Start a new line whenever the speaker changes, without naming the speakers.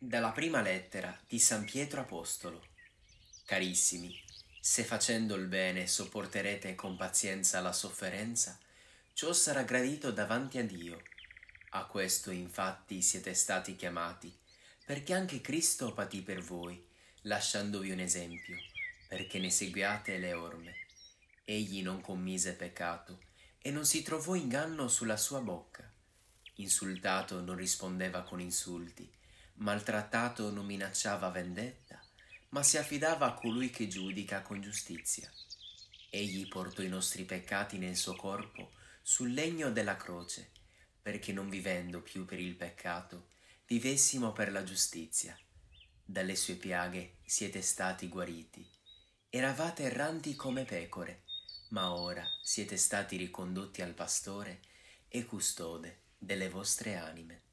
Dalla prima lettera di San Pietro Apostolo. Carissimi, se facendo il bene sopporterete con pazienza la sofferenza, ciò sarà gradito davanti a Dio. A questo infatti siete stati chiamati, perché anche Cristo patì per voi, lasciandovi un esempio, perché ne seguiate le orme. Egli non commise peccato e non si trovò inganno sulla sua bocca. Insultato non rispondeva con insulti, maltrattato non minacciava vendetta, ma si affidava a colui che giudica con giustizia. Egli portò i nostri peccati nel suo corpo sul legno della croce, perché non vivendo più per il peccato, vivessimo per la giustizia. Dalle sue piaghe siete stati guariti. Eravate erranti come pecore, ma ora siete stati ricondotti al pastore e custode delle vostre anime.